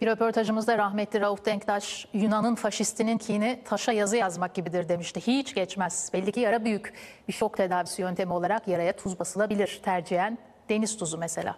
Bir röportajımızda rahmetli Rauf Denktaş, Yunan'ın faşistinin kini taşa yazı yazmak gibidir demişti. Hiç geçmez. Belli ki yara büyük. Bir şok tedavisi yöntemi olarak yaraya tuz basılabilir. Tercihen deniz tuzu mesela.